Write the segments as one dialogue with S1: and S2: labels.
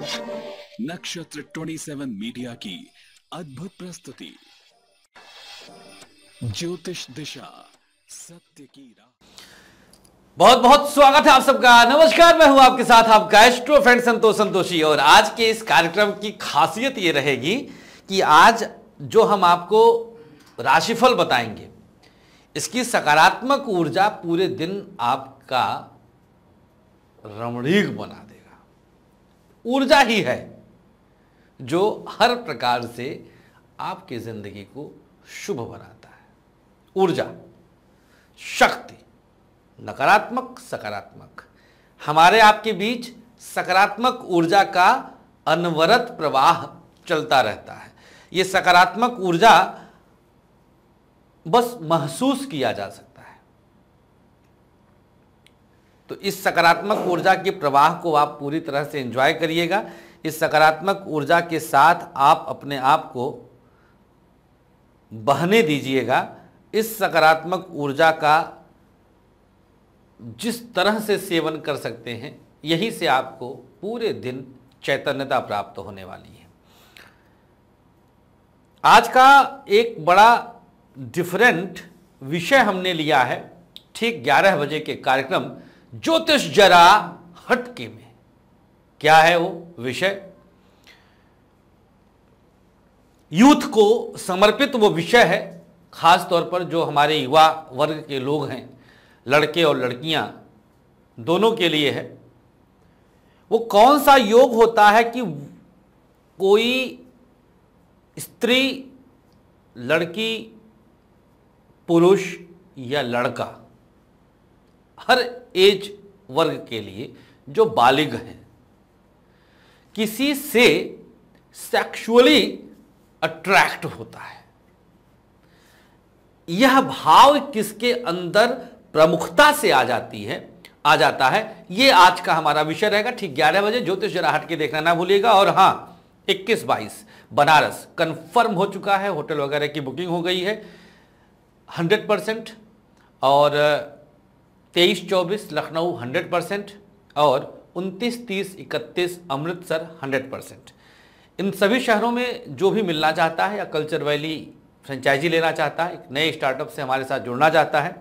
S1: नक्षत्र 27 मीडिया की अद्भुत प्रस्तुति ज्योतिष दिशा सत्य की राह बहुत बहुत स्वागत है आप सबका नमस्कार मैं हूं आपके साथ आपका एस्ट्रो फ्रेंड संतोष संतोषी और आज के इस कार्यक्रम की खासियत यह रहेगी कि आज जो हम आपको राशिफल बताएंगे इसकी सकारात्मक ऊर्जा पूरे दिन आपका रमणीक बना ऊर्जा ही है जो हर प्रकार से आपकी जिंदगी को शुभ बनाता है ऊर्जा शक्ति नकारात्मक सकारात्मक हमारे आपके बीच सकारात्मक ऊर्जा का अनवरत प्रवाह चलता रहता है यह सकारात्मक ऊर्जा बस महसूस किया जा सकता तो इस सकारात्मक ऊर्जा के प्रवाह को आप पूरी तरह से एंजॉय करिएगा इस सकारात्मक ऊर्जा के साथ आप अपने आप को बहने दीजिएगा इस सकारात्मक ऊर्जा का जिस तरह से सेवन कर सकते हैं यही से आपको पूरे दिन चैतन्यता प्राप्त होने वाली है आज का एक बड़ा डिफरेंट विषय हमने लिया है ठीक 11 बजे के कार्यक्रम ज्योतिष जरा हटके में क्या है वो विषय यूथ को समर्पित वो विषय है खास तौर पर जो हमारे युवा वर्ग के लोग हैं लड़के और लड़कियां दोनों के लिए है वो कौन सा योग होता है कि कोई स्त्री लड़की पुरुष या लड़का हर एज वर्ग के लिए जो बालिग हैं किसी से सेक्सुअली अट्रैक्ट होता है यह भाव किसके अंदर प्रमुखता से आ जाती है आ जाता है यह आज का हमारा विषय रहेगा ठीक ग्यारह बजे ज्योतिष जराहट के देखना ना भूलिएगा और हां इक्कीस बाईस बनारस कंफर्म हो चुका है होटल वगैरह की बुकिंग हो गई है हंड्रेड परसेंट और तेईस चौबीस लखनऊ हंड्रेड परसेंट और उनतीस तीस इकतीस अमृतसर हंड्रेड परसेंट इन सभी शहरों में जो भी मिलना चाहता है या कल्चर वैली फ्रेंचाइजी लेना चाहता है एक नए स्टार्टअप से हमारे साथ जुड़ना चाहता है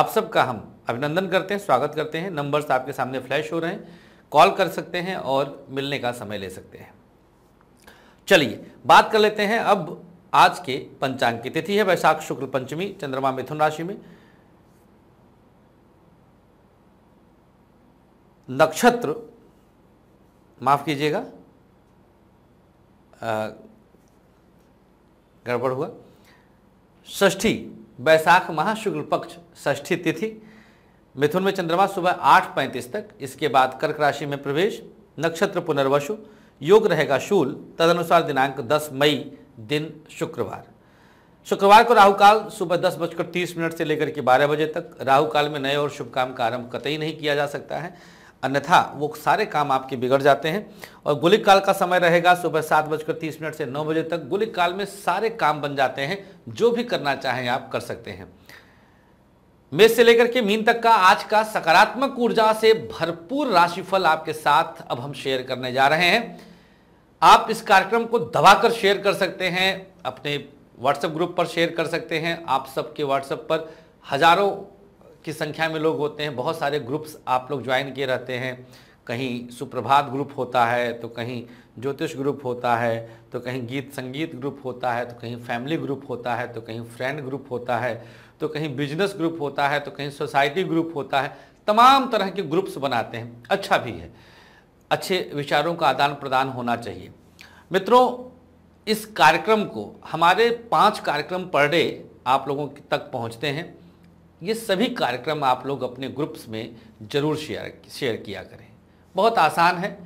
S1: आप सबका हम अभिनंदन करते हैं स्वागत करते हैं नंबर्स आपके सामने फ्लैश हो रहे हैं कॉल कर सकते हैं और मिलने का समय ले सकते हैं चलिए बात कर लेते हैं अब आज के पंचांग की तिथि है वैशाख शुक्ल पंचमी चंद्रमा मिथुन राशि में नक्षत्र माफ कीजिएगा गड़बड़ हुआ षष्ठी वैशाख महाशुक्ल शुक्ल पक्ष षष्ठी तिथि मिथुन में चंद्रमा सुबह आठ पैंतीस तक इसके बाद कर्क राशि में प्रवेश नक्षत्र पुनर्वशु योग रहेगा शूल तदनुसार दिनांक 10 मई दिन शुक्रवार शुक्रवार को राहु काल सुबह दस बजकर तीस मिनट से लेकर के बारह बजे तक राहु काल में नए और शुभ काम का आरंभ कतई नहीं किया जा सकता है अन्यथा वो सारे काम आपके बिगड़ जाते हैं और गुलिक काल का समय रहेगा सुबह सात बजकर तीस मिनट से नौ बजे तक गुलिक काल में सारे काम बन जाते हैं जो भी करना चाहें आप कर सकते हैं मेष से लेकर के मीन तक का आज का सकारात्मक ऊर्जा से भरपूर राशिफल आपके साथ अब हम शेयर करने जा रहे हैं आप इस कार्यक्रम को दबाकर शेयर कर सकते हैं अपने व्हाट्सएप ग्रुप पर शेयर कर सकते हैं आप सबके व्हाट्सएप पर हजारों की संख्या में लोग होते हैं बहुत सारे ग्रुप्स आप लोग ज्वाइन किए रहते हैं कहीं सुप्रभात ग्रुप होता है तो कहीं ज्योतिष ग्रुप होता है तो कहीं गीत संगीत ग्रुप होता है तो कहीं फैमिली ग्रुप होता है तो कहीं फ्रेंड ग्रुप होता है तो कहीं बिजनेस ग्रुप होता है तो कहीं सोसाइटी ग्रुप होता है तमाम तरह के ग्रुप्स बनाते हैं अच्छा भी है अच्छे विचारों का आदान प्रदान होना चाहिए मित्रों इस कार्यक्रम को हमारे पाँच कार्यक्रम पर डे आप लोगों तक पहुँचते हैं ये सभी कार्यक्रम आप लोग अपने ग्रुप्स में ज़रूर शेयर शेयर किया करें बहुत आसान है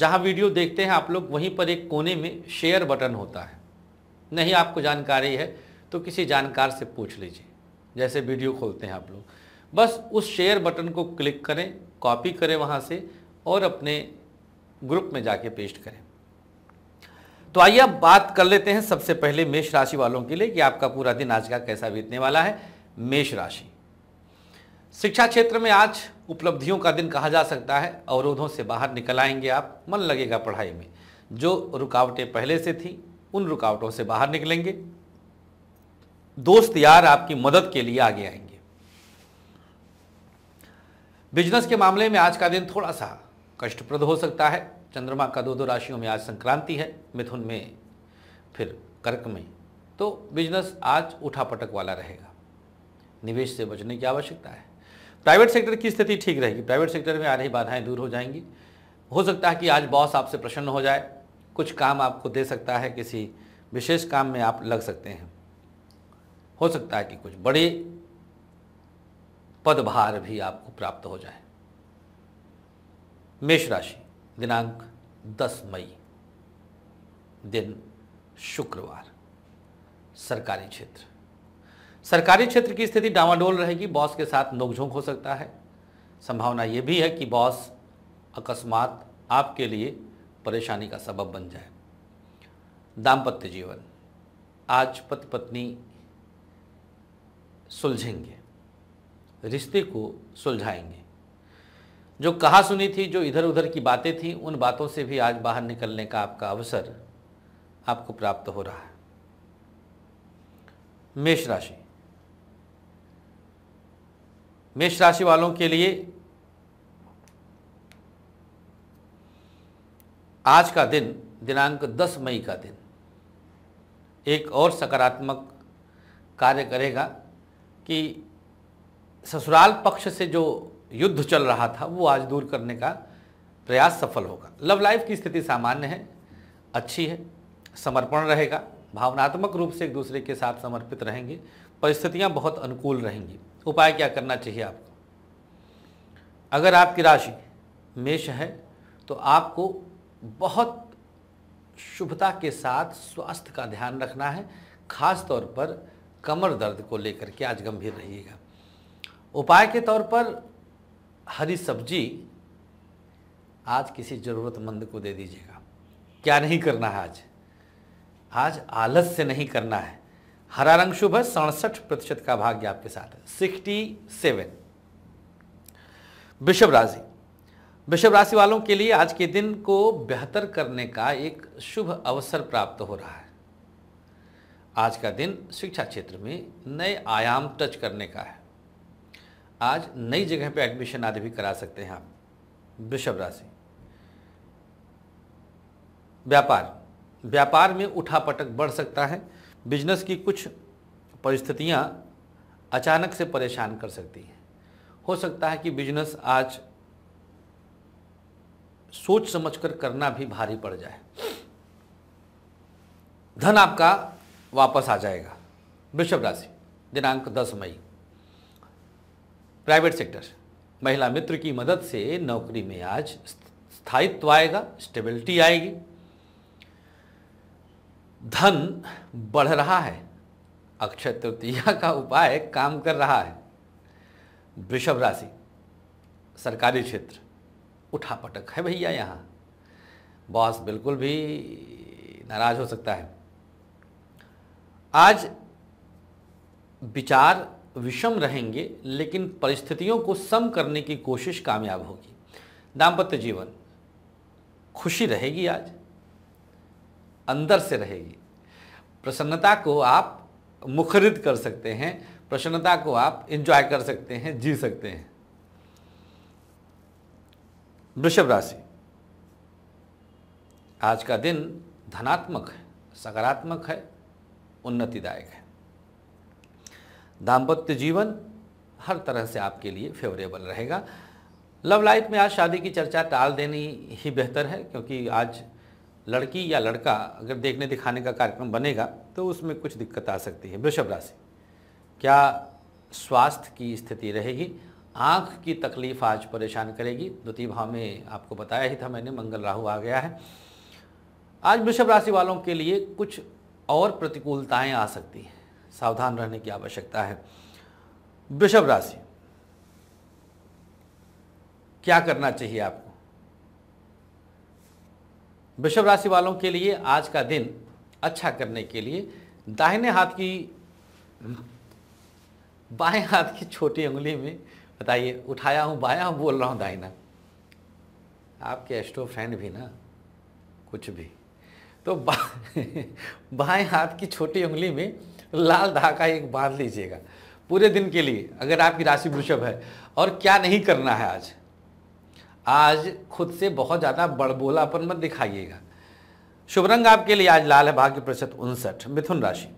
S1: जहाँ वीडियो देखते हैं आप लोग वहीं पर एक कोने में शेयर बटन होता है नहीं आपको जानकारी है तो किसी जानकार से पूछ लीजिए जैसे वीडियो खोलते हैं आप लोग बस उस शेयर बटन को क्लिक करें कॉपी करें वहाँ से और अपने ग्रुप में जाके पेस्ट करें तो आइए अब बात कर लेते हैं सबसे पहले मेष राशि वालों के लिए कि आपका पूरा दिन आज का कैसा बीतने वाला है मेष राशि शिक्षा क्षेत्र में आज उपलब्धियों का दिन कहा जा सकता है अवरोधों से बाहर निकल आएंगे आप मन लगेगा पढ़ाई में जो रुकावटें पहले से थी उन रुकावटों से बाहर निकलेंगे दोस्त यार आपकी मदद के लिए आगे आएंगे बिजनेस के मामले में आज का दिन थोड़ा सा कष्टप्रद हो सकता है चंद्रमा का दो दो राशियों में आज संक्रांति है मिथुन में फिर कर्क में तो बिजनेस आज उठा पटक वाला रहेगा निवेश से बचने की आवश्यकता है प्राइवेट सेक्टर की स्थिति ठीक रहेगी प्राइवेट सेक्टर में आ रही बाधाएं दूर हो जाएंगी हो सकता है कि आज बॉस आपसे प्रसन्न हो जाए कुछ काम आपको दे सकता है किसी विशेष काम में आप लग सकते हैं हो सकता है कि कुछ बड़े पदभार भी आपको प्राप्त हो जाए मेष राशि दिनांक 10 मई दिन शुक्रवार सरकारी क्षेत्र सरकारी क्षेत्र की स्थिति डामाडोल रहेगी बॉस के साथ नोकझोंक हो सकता है संभावना ये भी है कि बॉस अकस्मात आपके लिए परेशानी का सबब बन जाए दाम्पत्य जीवन आज पति पत्नी सुलझेंगे रिश्ते को सुलझाएंगे जो कहा सुनी थी जो इधर उधर की बातें थी उन बातों से भी आज बाहर निकलने का आपका अवसर आपको प्राप्त हो रहा है मेष राशि मेष राशि वालों के लिए आज का दिन दिनांक 10 मई का दिन एक और सकारात्मक कार्य करेगा कि ससुराल पक्ष से जो युद्ध चल रहा था वो आज दूर करने का प्रयास सफल होगा लव लाइफ की स्थिति सामान्य है अच्छी है समर्पण रहेगा भावनात्मक रूप से एक दूसरे के साथ समर्पित रहेंगे परिस्थितियाँ बहुत अनुकूल रहेंगी तो उपाय क्या करना चाहिए आपको अगर आपकी राशि मेष है तो आपको बहुत शुभता के साथ स्वास्थ्य का ध्यान रखना है खास तौर पर कमर दर्द को लेकर के आज गंभीर रहिएगा उपाय के तौर पर हरी सब्जी आज किसी ज़रूरतमंद को दे दीजिएगा क्या नहीं करना है आज आज आलस से नहीं करना है हरा रंग शुभ है सड़सठ प्रतिशत का भाग्य आपके साथ है सिक्सटी सेवन वृषभ राशि वृषभ राशि वालों के लिए आज के दिन को बेहतर करने का एक शुभ अवसर प्राप्त हो रहा है आज का दिन शिक्षा क्षेत्र में नए आयाम टच करने का है आज नई जगह पे एडमिशन आदि भी करा सकते हैं आप वृषभ राशि व्यापार व्यापार में उठापटक बढ़ सकता है बिजनेस की कुछ परिस्थितियाँ अचानक से परेशान कर सकती हैं हो सकता है कि बिजनेस आज सोच समझकर करना भी भारी पड़ जाए धन आपका वापस आ जाएगा वृषभ राशि दिनांक 10 मई प्राइवेट सेक्टर महिला मित्र की मदद से नौकरी में आज स्थायित्व आएगा स्टेबिलिटी आएगी धन बढ़ रहा है अक्षय तृतीया का उपाय काम कर रहा है वृषभ राशि सरकारी क्षेत्र उठा पटक है भैया यहाँ बॉस बिल्कुल भी नाराज हो सकता है आज विचार विषम रहेंगे लेकिन परिस्थितियों को सम करने की कोशिश कामयाब होगी दाम्पत्य जीवन खुशी रहेगी आज अंदर से रहेगी प्रसन्नता को आप मुखरित कर सकते हैं प्रसन्नता को आप एंजॉय कर सकते हैं जी सकते हैं वृषभ राशि आज का दिन धनात्मक है सकारात्मक है उन्नतिदायक है दाम्पत्य जीवन हर तरह से आपके लिए फेवरेबल रहेगा लव लाइफ में आज शादी की चर्चा टाल देनी ही बेहतर है क्योंकि आज लड़की या लड़का अगर देखने दिखाने का कार्यक्रम बनेगा तो उसमें कुछ दिक्कत आ सकती है वृषभ राशि क्या स्वास्थ्य की स्थिति रहेगी आँख की तकलीफ आज परेशान करेगी द्वितीय भाव में आपको बताया ही था मैंने मंगल राहु आ गया है आज वृषभ राशि वालों के लिए कुछ और प्रतिकूलताएं आ सकती हैं सावधान रहने की आवश्यकता है वृषभ राशि क्या करना चाहिए आपको वृषभ राशि वालों के लिए आज का दिन अच्छा करने के लिए दाहिने हाथ की बाएं हाथ की छोटी उंगली में बताइए उठाया हूँ बाया हूँ बोल रहा हूँ दाहिना आपके एस्ट्रो फ्रेंड भी ना कुछ भी तो बाएं हाथ की छोटी उंगली में लाल धागा एक बांध लीजिएगा पूरे दिन के लिए अगर आपकी राशि वृषभ है और क्या नहीं करना है आज आज खुद से बहुत ज़्यादा बड़बोलापन मत दिखाइएगा शुभ रंग आपके लिए आज लाल है भाग्य प्रतिशत उनसठ मिथुन राशि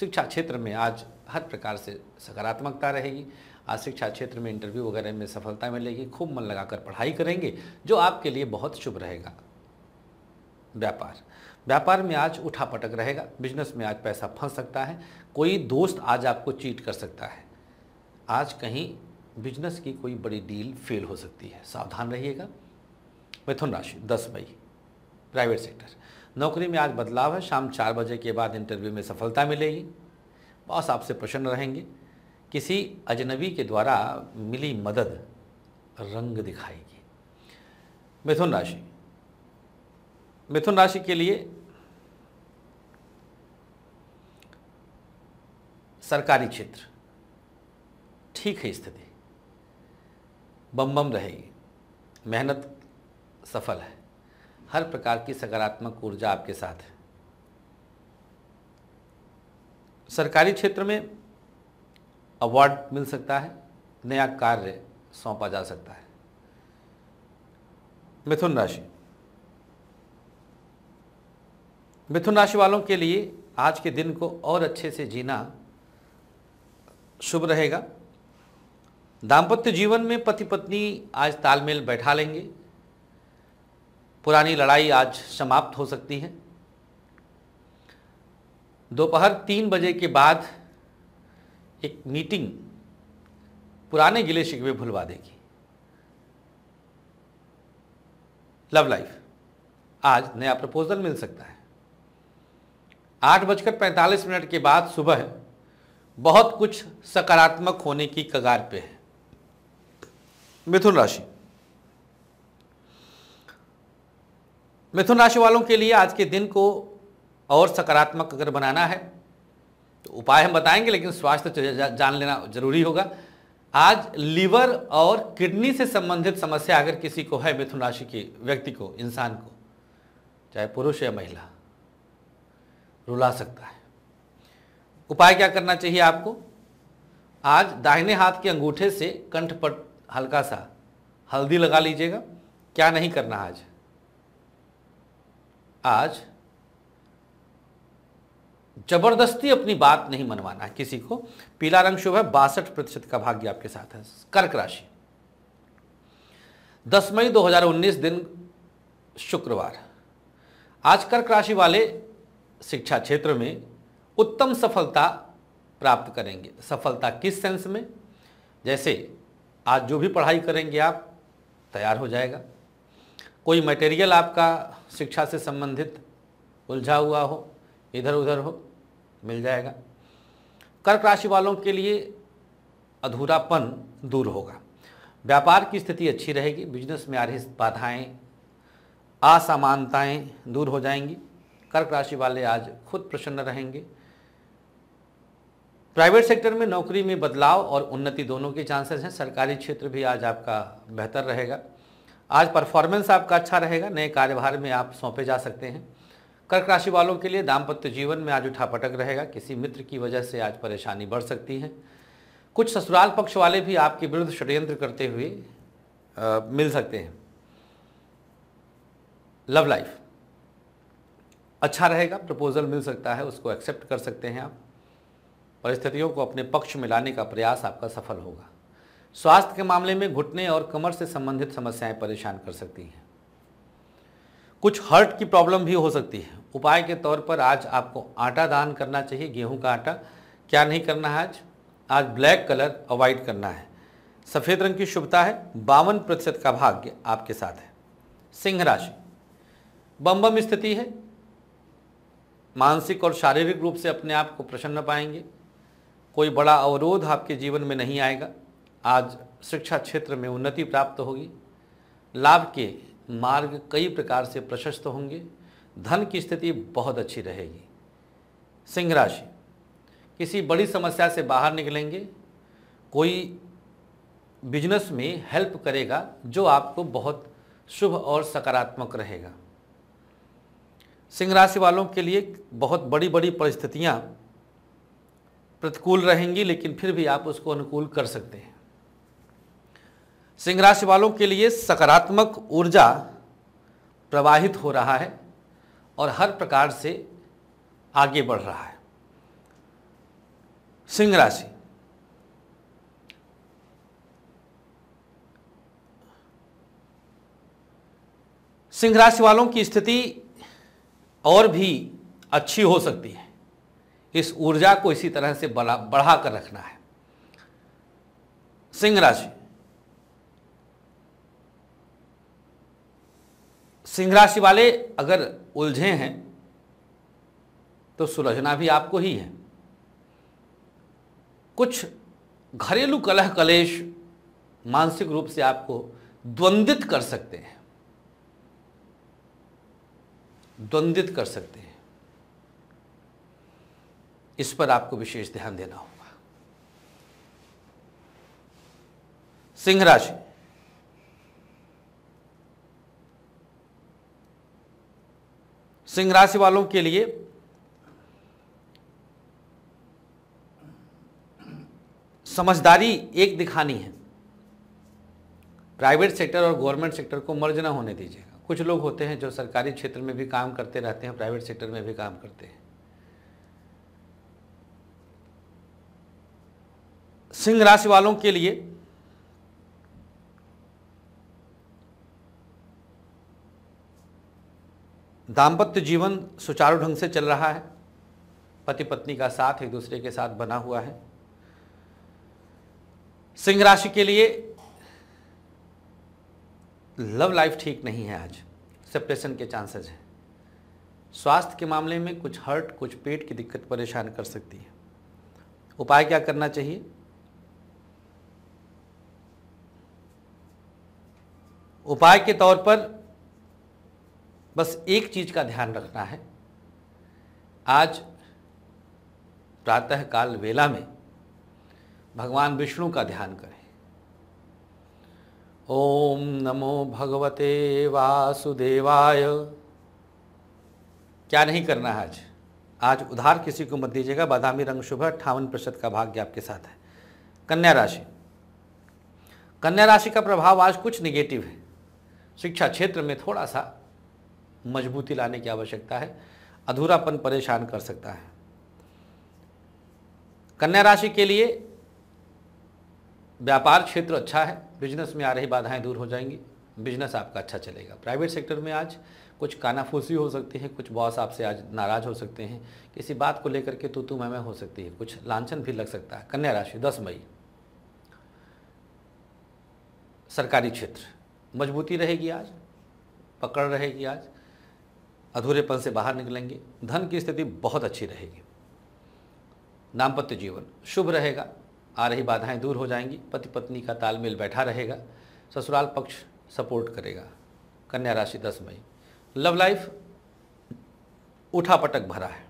S1: शिक्षा क्षेत्र में आज हर प्रकार से सकारात्मकता रहेगी आज शिक्षा क्षेत्र में इंटरव्यू वगैरह में सफलता मिलेगी खूब मन लगाकर पढ़ाई करेंगे जो आपके लिए बहुत शुभ रहेगा व्यापार व्यापार में आज उठा पटक रहेगा बिजनेस में आज पैसा फंस सकता है कोई दोस्त आज आपको चीट कर सकता है आज कहीं बिजनेस की कोई बड़ी डील फेल हो सकती है सावधान रहिएगा मिथुन राशि दस मई प्राइवेट सेक्टर नौकरी में आज बदलाव है शाम चार बजे के बाद इंटरव्यू में सफलता मिलेगी बॉस आपसे प्रसन्न रहेंगे किसी अजनबी के द्वारा मिली मदद रंग दिखाएगी मिथुन राशि मिथुन राशि के लिए सरकारी क्षेत्र ठीक है स्थिति बम बम रहेगी मेहनत सफल है हर प्रकार की सकारात्मक ऊर्जा आपके साथ है सरकारी क्षेत्र में अवार्ड मिल सकता है नया कार्य सौंपा जा सकता है मिथुन राशि मिथुन राशि वालों के लिए आज के दिन को और अच्छे से जीना शुभ रहेगा दाम्पत्य जीवन में पति पत्नी आज तालमेल बैठा लेंगे पुरानी लड़ाई आज समाप्त हो सकती है दोपहर तीन बजे के बाद एक मीटिंग पुराने गिले शिकवे भुलवा देगी लव लाइफ आज नया प्रपोजल मिल सकता है आठ बजकर पैंतालीस मिनट के बाद सुबह बहुत कुछ सकारात्मक होने की कगार पे है मिथुन राशि मिथुन राशि वालों के लिए आज के दिन को और सकारात्मक अगर बनाना है तो उपाय हम बताएंगे लेकिन स्वास्थ्य तो जान लेना जरूरी होगा आज लीवर और किडनी से संबंधित समस्या अगर किसी को है मिथुन राशि के व्यक्ति को इंसान को चाहे पुरुष या महिला रुला सकता है उपाय क्या करना चाहिए आपको आज दाहिने हाथ के अंगूठे से कंठ पट हल्का सा हल्दी लगा लीजिएगा क्या नहीं करना आज आज जबरदस्ती अपनी बात नहीं मनवाना है किसी को पीला रंग शुभ है बासठ प्रतिशत का भाग्य आपके साथ है कर्क राशि 10 मई 2019 दिन शुक्रवार आज कर्क राशि वाले शिक्षा क्षेत्र में उत्तम सफलता प्राप्त करेंगे सफलता किस सेंस में जैसे आज जो भी पढ़ाई करेंगे आप तैयार हो जाएगा कोई मटेरियल आपका शिक्षा से संबंधित उलझा हुआ हो इधर उधर हो मिल जाएगा कर्क राशि वालों के लिए अधूरापन दूर होगा व्यापार की स्थिति अच्छी रहेगी बिजनेस में आ रही बाधाएँ असमानताएँ दूर हो जाएंगी कर्क राशि वाले आज खुद प्रसन्न रहेंगे प्राइवेट सेक्टर में नौकरी में बदलाव और उन्नति दोनों के चांसेस हैं सरकारी क्षेत्र भी आज आपका बेहतर रहेगा आज परफॉर्मेंस आपका अच्छा रहेगा नए कार्यभार में आप सौंपे जा सकते हैं कर्क राशि वालों के लिए दाम्पत्य जीवन में आज उठापटक रहेगा किसी मित्र की वजह से आज परेशानी बढ़ सकती है कुछ ससुराल पक्ष वाले भी आपके विरुद्ध षड्यंत्र करते हुए आ, मिल सकते हैं लव लाइफ अच्छा रहेगा प्रपोजल मिल सकता है उसको एक्सेप्ट कर सकते हैं आप परिस्थितियों को अपने पक्ष में लाने का प्रयास आपका सफल होगा स्वास्थ्य के मामले में घुटने और कमर से संबंधित समस्याएं परेशान कर सकती हैं कुछ हर्ट की प्रॉब्लम भी हो सकती है उपाय के तौर पर आज आपको आटा दान करना चाहिए गेहूं का आटा क्या नहीं करना है आज आज ब्लैक कलर अवॉइड करना है सफ़ेद रंग की शुभता है बावन प्रतिशत का भाग्य आपके साथ है सिंह राशि बम बम स्थिति है मानसिक और शारीरिक रूप से अपने आप को प्रसन्न पाएंगे कोई बड़ा अवरोध आपके जीवन में नहीं आएगा आज शिक्षा क्षेत्र में उन्नति प्राप्त होगी लाभ के मार्ग कई प्रकार से प्रशस्त होंगे धन की स्थिति बहुत अच्छी रहेगी सिंह राशि किसी बड़ी समस्या से बाहर निकलेंगे कोई बिजनेस में हेल्प करेगा जो आपको बहुत शुभ और सकारात्मक रहेगा सिंह राशि वालों के लिए बहुत बड़ी बड़ी परिस्थितियाँ प्रतिकूल रहेंगी लेकिन फिर भी आप उसको अनुकूल कर सकते हैं सिंह राशि वालों के लिए सकारात्मक ऊर्जा प्रवाहित हो रहा है और हर प्रकार से आगे बढ़ रहा है सिंह राशि सिंह राशि वालों की स्थिति और भी अच्छी हो सकती है इस ऊर्जा को इसी तरह से बढ़ा कर रखना है सिंह राशि सिंह राशि वाले अगर उलझे हैं तो सुलझना भी आपको ही है कुछ घरेलू कलह कलेश मानसिक रूप से आपको द्वंदित कर सकते हैं द्वंदित कर सकते हैं इस पर आपको विशेष ध्यान देना होगा सिंह राशि सिंह राशि वालों के लिए समझदारी एक दिखानी है प्राइवेट सेक्टर और गवर्नमेंट सेक्टर को मर्ज ना होने दीजिएगा कुछ लोग होते हैं जो सरकारी क्षेत्र में भी काम करते रहते हैं प्राइवेट सेक्टर में भी काम करते हैं सिंह राशि वालों के लिए दाम्पत्य जीवन सुचारू ढंग से चल रहा है पति पत्नी का साथ एक दूसरे के साथ बना हुआ है सिंह राशि के लिए लव लाइफ ठीक नहीं है आज सेपरेशन के चांसेस हैं स्वास्थ्य के मामले में कुछ हर्ट कुछ पेट की दिक्कत परेशान कर सकती है उपाय क्या करना चाहिए उपाय के तौर पर बस एक चीज़ का ध्यान रखना है आज प्रातः काल वेला में भगवान विष्णु का ध्यान करें ओम नमो भगवते वासुदेवाय क्या नहीं करना है आज आज उधार किसी को मत दीजिएगा बादामी रंग शुभ अट्ठावन प्रतिशत का भाग्य आपके साथ है कन्या राशि कन्या राशि का प्रभाव आज कुछ निगेटिव है शिक्षा क्षेत्र में थोड़ा सा मजबूती लाने की आवश्यकता है अधूरापन परेशान कर सकता है कन्या राशि के लिए व्यापार क्षेत्र अच्छा है बिजनेस में आ रही बाधाएं दूर हो जाएंगी बिजनेस आपका अच्छा चलेगा प्राइवेट सेक्टर में आज कुछ कानाफूसी हो सकती है कुछ बॉस आपसे आज नाराज हो सकते हैं किसी बात को लेकर के तो तू मैं हो सकती है कुछ लांछन भी लग सकता है कन्या राशि दस मई सरकारी क्षेत्र मजबूती रहेगी आज पकड़ रहेगी आज अधूरेपन से बाहर निकलेंगे धन की स्थिति बहुत अच्छी रहेगी दाम्पत्य जीवन शुभ रहेगा आ रही बाधाएं दूर हो जाएंगी पति पत्नी का तालमेल बैठा रहेगा ससुराल पक्ष सपोर्ट करेगा कन्या राशि दस मई लव लाइफ उठा पटक भरा है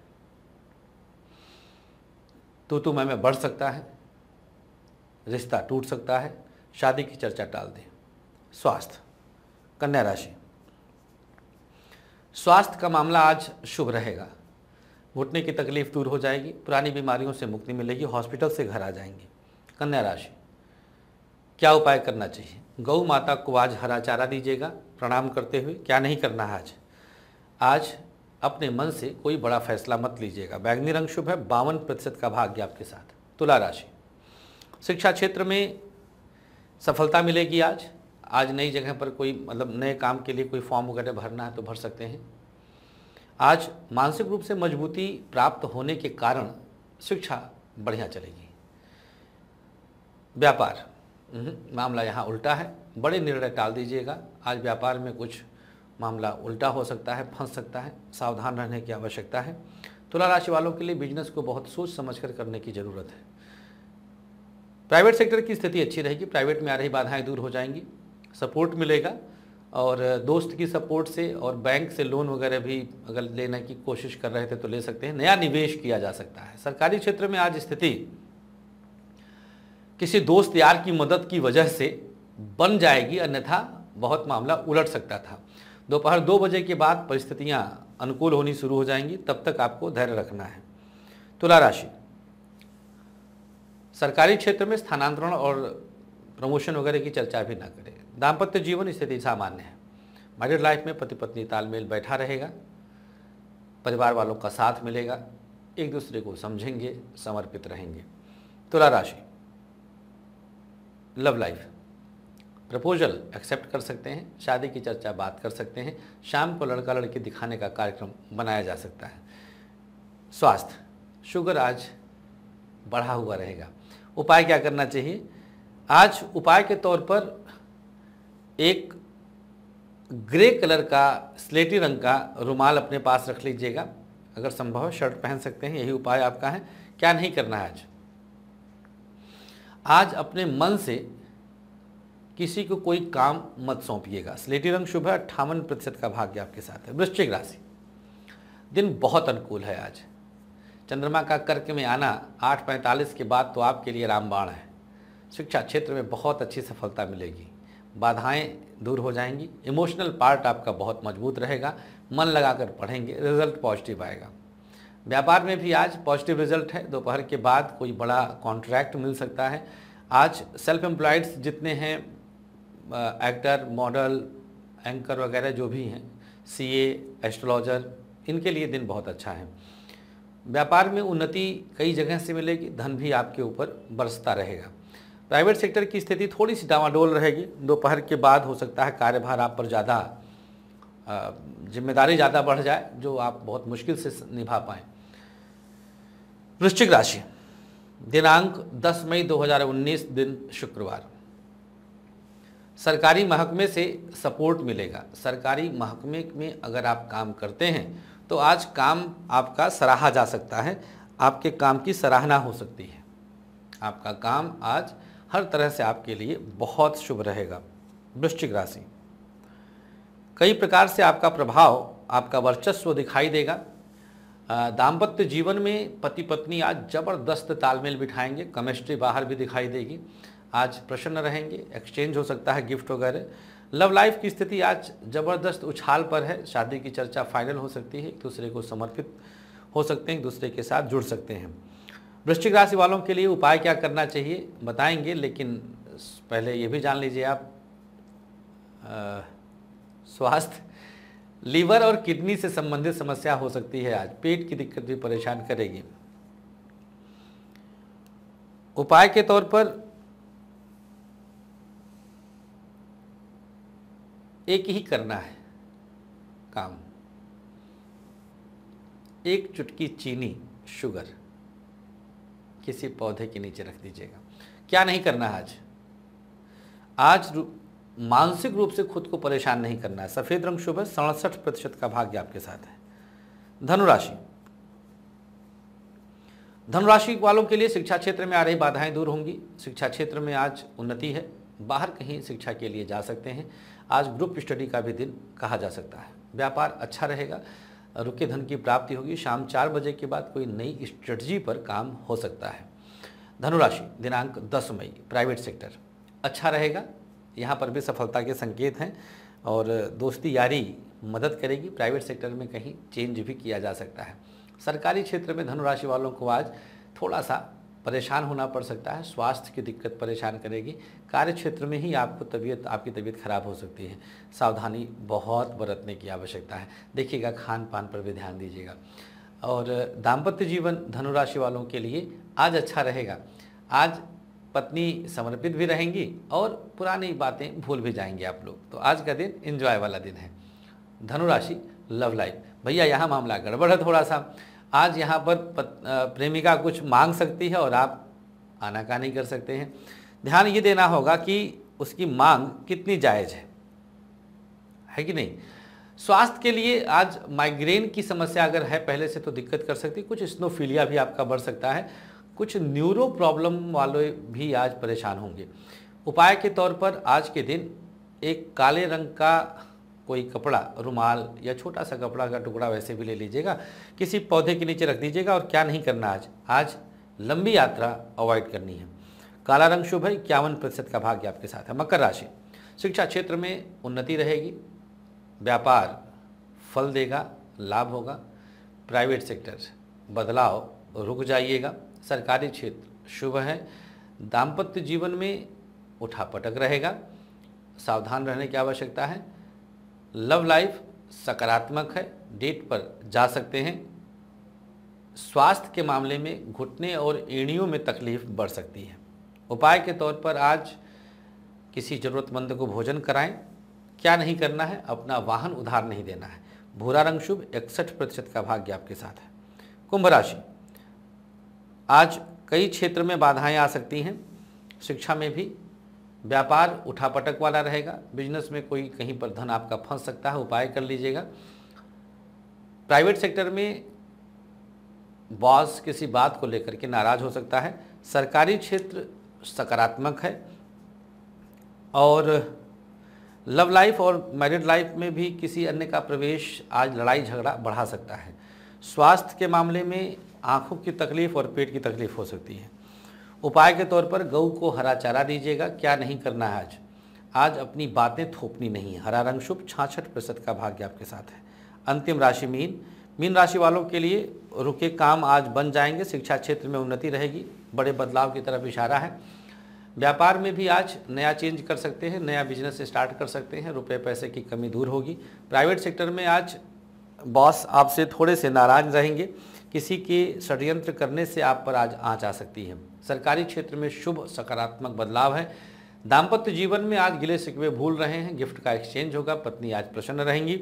S1: तो तू मैं में बढ़ सकता है रिश्ता टूट सकता है शादी की चर्चा टाल दें स्वास्थ्य कन्या राशि स्वास्थ्य का मामला आज शुभ रहेगा घुटने की तकलीफ दूर हो जाएगी पुरानी बीमारियों से मुक्ति मिलेगी हॉस्पिटल से घर आ जाएंगे कन्या राशि क्या उपाय करना चाहिए गौ माता को आज हरा चारा दीजिएगा प्रणाम करते हुए क्या नहीं करना है आज आज अपने मन से कोई बड़ा फैसला मत लीजिएगा बैगनी रंग शुभ है बावन प्रतिशत का भाग्य आपके साथ तुला राशि शिक्षा क्षेत्र में सफलता मिलेगी आज आज नई जगह पर कोई मतलब नए काम के लिए कोई फॉर्म वगैरह भरना है तो भर सकते हैं आज मानसिक रूप से मजबूती प्राप्त होने के कारण शिक्षा बढ़िया चलेगी व्यापार मामला यहाँ उल्टा है बड़े निर्णय टाल दीजिएगा आज व्यापार में कुछ मामला उल्टा हो सकता है फंस सकता है सावधान रहने की आवश्यकता है तुला राशि वालों के लिए बिजनेस को बहुत सोच समझकर करने की ज़रूरत है प्राइवेट सेक्टर की स्थिति अच्छी रहेगी प्राइवेट में आ रही बाधाएं दूर हो जाएंगी सपोर्ट मिलेगा और दोस्त की सपोर्ट से और बैंक से लोन वगैरह भी अगर लेने की कोशिश कर रहे थे तो ले सकते हैं नया निवेश किया जा सकता है सरकारी क्षेत्र में आज स्थिति किसी दोस्त यार की मदद की वजह से बन जाएगी अन्यथा बहुत मामला उलट सकता था दोपहर दो बजे के बाद परिस्थितियां अनुकूल होनी शुरू हो जाएंगी तब तक आपको धैर्य रखना है तुला राशि सरकारी क्षेत्र में स्थानांतरण और प्रमोशन वगैरह की चर्चा भी ना करें दाम्पत्य जीवन स्थिति सामान्य है मैरिड लाइफ में पति पत्नी तालमेल बैठा रहेगा परिवार वालों का साथ मिलेगा एक दूसरे को समझेंगे समर्पित रहेंगे तुला राशि लव लाइफ प्रपोजल एक्सेप्ट कर सकते हैं शादी की चर्चा बात कर सकते हैं शाम को लड़का लड़की दिखाने का कार्यक्रम बनाया जा सकता है स्वास्थ्य शुगर आज बढ़ा हुआ रहेगा उपाय क्या करना चाहिए आज उपाय के तौर पर एक ग्रे कलर का स्लेटी रंग का रुमाल अपने पास रख लीजिएगा अगर संभव है शर्ट पहन सकते हैं यही उपाय आपका है क्या नहीं करना है आज आज अपने मन से किसी को कोई काम मत सौंपिएगा स्लेटी रंग शुभ है अट्ठावन प्रतिशत का भाग्य आपके साथ है वृश्चिक राशि दिन बहुत अनुकूल है आज चंद्रमा का कर्क में आना आठ पैंतालीस के बाद तो आपके लिए रामबाण है शिक्षा क्षेत्र में बहुत अच्छी सफलता मिलेगी बाधाएं दूर हो जाएंगी इमोशनल पार्ट आपका बहुत मजबूत रहेगा मन लगाकर पढ़ेंगे रिजल्ट पॉजिटिव आएगा व्यापार में भी आज पॉजिटिव रिजल्ट है दोपहर के बाद कोई बड़ा कॉन्ट्रैक्ट मिल सकता है आज सेल्फ एम्प्लॉयड्स जितने हैं एक्टर मॉडल एंकर वगैरह जो भी हैं सी एस्ट्रोलॉजर इनके लिए दिन बहुत अच्छा है व्यापार में उन्नति कई जगह से मिलेगी धन भी आपके ऊपर बरसता रहेगा प्राइवेट सेक्टर की स्थिति थोड़ी सी डावाडोल रहेगी दोपहर के बाद हो सकता है कार्यभार आप पर ज़्यादा जिम्मेदारी ज़्यादा बढ़ जाए जो आप बहुत मुश्किल से निभा पाएँ वृश्चिक राशि दिनांक 10 मई 2019 दिन शुक्रवार सरकारी महकमे से सपोर्ट मिलेगा सरकारी महकमे में अगर आप काम करते हैं तो आज काम आपका सराहा जा सकता है आपके काम की सराहना हो सकती है आपका काम आज हर तरह से आपके लिए बहुत शुभ रहेगा वृश्चिक राशि कई प्रकार से आपका प्रभाव आपका वर्चस्व दिखाई देगा दाम्पत्य जीवन में पति पत्नी आज जबरदस्त तालमेल बिठाएंगे केमिस्ट्री बाहर भी दिखाई देगी आज प्रसन्न रहेंगे एक्सचेंज हो सकता है गिफ्ट वगैरह लव लाइफ की स्थिति आज जबरदस्त उछाल पर है शादी की चर्चा फाइनल हो सकती है एक दूसरे को समर्पित हो सकते हैं एक दूसरे के साथ जुड़ सकते हैं वृश्चिक राशि वालों के लिए उपाय क्या करना चाहिए बताएंगे लेकिन पहले ये भी जान लीजिए आप स्वास्थ्य लीवर और किडनी से संबंधित समस्या हो सकती है आज पेट की दिक्कत भी परेशान करेगी उपाय के तौर पर एक ही करना है काम एक चुटकी चीनी शुगर किसी पौधे के नीचे रख दीजिएगा क्या नहीं करना आज आज रू, मानसिक रूप से खुद को परेशान नहीं करना है सफ़ेद रंग शुभ है सड़सठ प्रतिशत का भाग्य आपके साथ है धनुराशि धनुराशि वालों के लिए शिक्षा क्षेत्र में आ रही बाधाएं दूर होंगी शिक्षा क्षेत्र में आज उन्नति है बाहर कहीं शिक्षा के लिए जा सकते हैं आज ग्रुप स्टडी का भी दिन कहा जा सकता है व्यापार अच्छा रहेगा रुके धन की प्राप्ति होगी शाम चार बजे के बाद कोई नई स्ट्रेटजी पर काम हो सकता है धनुराशि दिनांक 10 मई प्राइवेट सेक्टर अच्छा रहेगा यहाँ पर भी सफलता के संकेत हैं और दोस्ती यारी मदद करेगी प्राइवेट सेक्टर में कहीं चेंज भी किया जा सकता है सरकारी क्षेत्र में धनुराशि वालों को आज थोड़ा सा परेशान होना पड़ सकता है स्वास्थ्य की दिक्कत परेशान करेगी कार्य क्षेत्र में ही आपको तबीयत आपकी तबीयत खराब हो सकती है सावधानी बहुत बरतने की आवश्यकता है देखिएगा खान पान पर भी ध्यान दीजिएगा और दाम्पत्य जीवन धनुराशि वालों के लिए आज अच्छा रहेगा आज पत्नी समर्पित भी रहेंगी और पुरानी बातें भूल भी जाएंगे आप लोग तो आज का दिन इन्जॉय वाला दिन है धनुराशि लव लाइफ भैया यहाँ मामला गड़बड़ है थोड़ा सा आज यहाँ पर प्रेमिका कुछ मांग सकती है और आप आनाकानी कर सकते हैं ध्यान ये देना होगा कि उसकी मांग कितनी जायज़ है है कि नहीं स्वास्थ्य के लिए आज माइग्रेन की समस्या अगर है पहले से तो दिक्कत कर सकती कुछ स्नोफीलिया भी आपका बढ़ सकता है कुछ न्यूरो प्रॉब्लम वाले भी आज परेशान होंगे उपाय के तौर पर आज के दिन एक काले रंग का कोई कपड़ा रुमाल या छोटा सा कपड़ा का टुकड़ा वैसे भी ले लीजिएगा किसी पौधे के नीचे रख दीजिएगा और क्या नहीं करना आज आज लंबी यात्रा अवॉइड करनी है काला रंग शुभ है इक्यावन प्रतिशत का भाग्य आपके साथ है मकर राशि शिक्षा क्षेत्र में उन्नति रहेगी व्यापार फल देगा लाभ होगा प्राइवेट सेक्टर बदलाव रुक जाइएगा सरकारी क्षेत्र शुभ है दाम्पत्य जीवन में उठापटक रहेगा सावधान रहने की आवश्यकता है लव लाइफ सकारात्मक है डेट पर जा सकते हैं स्वास्थ्य के मामले में घुटने और एड़ियों में तकलीफ बढ़ सकती है उपाय के तौर पर आज किसी ज़रूरतमंद को भोजन कराएं क्या नहीं करना है अपना वाहन उधार नहीं देना है भूरा रंग शुभ इकसठ प्रतिशत का भाग्य आपके साथ है कुंभ राशि आज कई क्षेत्र में बाधाएं आ सकती हैं शिक्षा में भी व्यापार उठापटक वाला रहेगा बिजनेस में कोई कहीं पर धन आपका फंस सकता है उपाय कर लीजिएगा प्राइवेट सेक्टर में बॉस किसी बात को लेकर के नाराज़ हो सकता है सरकारी क्षेत्र सकारात्मक है और लव लाइफ और मैरिड लाइफ में भी किसी अन्य का प्रवेश आज लड़ाई झगड़ा बढ़ा सकता है स्वास्थ्य के मामले में आँखों की तकलीफ़ और पेट की तकलीफ़ हो सकती है उपाय के तौर पर गऊ को हरा चारा दीजिएगा क्या नहीं करना है आज आज अपनी बातें थोपनी नहीं है हरा रंग शुभ छाछठ प्रतिशत का भाग्य आपके साथ है अंतिम राशि मीन मीन राशि वालों के लिए रुके काम आज बन जाएंगे शिक्षा क्षेत्र में उन्नति रहेगी बड़े बदलाव की तरफ इशारा है व्यापार में भी आज नया चेंज कर सकते हैं नया बिजनेस स्टार्ट कर सकते हैं रुपये पैसे की कमी दूर होगी प्राइवेट सेक्टर में आज बॉस आपसे थोड़े से नाराज रहेंगे किसी के षडयंत्र करने से आप पर आज आँच आ सकती है सरकारी क्षेत्र में शुभ सकारात्मक बदलाव है दाम्पत्य जीवन में आज गिले सिकवे भूल रहे हैं गिफ्ट का एक्सचेंज होगा पत्नी आज प्रसन्न रहेंगी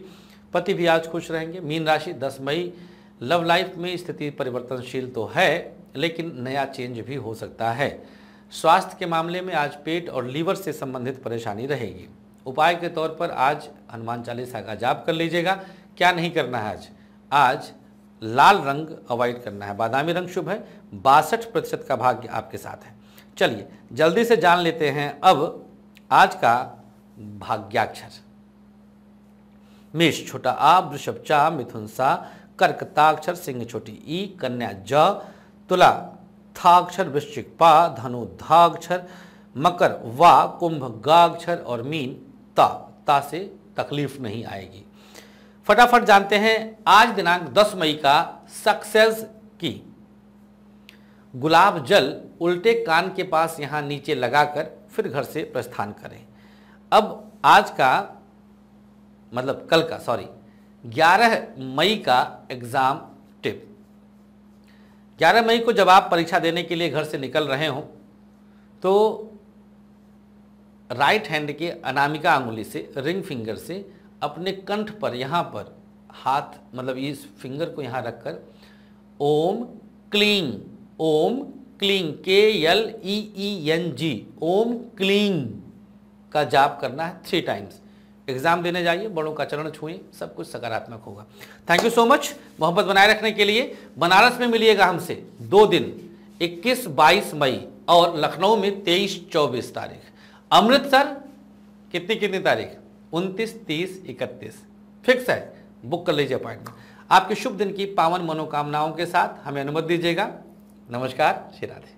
S1: पति भी आज खुश रहेंगे मीन राशि 10 मई लव लाइफ में स्थिति परिवर्तनशील तो है लेकिन नया चेंज भी हो सकता है स्वास्थ्य के मामले में आज पेट और लीवर से संबंधित परेशानी रहेगी उपाय के तौर पर आज हनुमान चालीसा का जाप कर लीजिएगा क्या नहीं करना है आज आज लाल रंग अवॉइड करना है बादामी रंग शुभ है बासठ प्रतिशत का भाग्य आपके साथ है चलिए जल्दी से जान लेते हैं अब आज का भाग्याक्षर मेष छोटा आ वृषभ चा मिथुन सा कर्कताक्षर सिंह छोटी ई कन्या ज तुला थाक्षर वृश्चिक पा धनु धाक्षर मकर वा कुंभ गाक्षर और मीन ता ता से तकलीफ नहीं आएगी फटाफट जानते हैं आज दिनांक 10 मई का सक्सेस की गुलाब जल उल्टे कान के पास यहां नीचे लगाकर फिर घर से प्रस्थान करें अब आज का मतलब कल का सॉरी 11 मई का एग्ज़ाम टिप 11 मई को जब आप परीक्षा देने के लिए घर से निकल रहे हों तो राइट हैंड के अनामिका अंगुली से रिंग फिंगर से अपने कंठ पर यहाँ पर हाथ मतलब इस फिंगर को यहाँ रखकर ओम क्लीं ओम क्लीं के L E E N G ओम क्लीं का जाप करना है थ्री टाइम्स एग्जाम देने जाइए बड़ों का चरण छुए सब कुछ सकारात्मक होगा थैंक यू सो मच मोहब्बत बनाए रखने के लिए बनारस में मिलिएगा हमसे दो दिन 21 22 मई और लखनऊ में 23 24 तारीख अमृतसर कितनी कितनी तारीख उनतीस तीस इकतीस फिक्स है बुक कर लीजिए अपॉइंटमेंट आपके शुभ दिन की पावन मनोकामनाओं के साथ हमें अनुमति दीजिएगा नमस्कार श्री राधे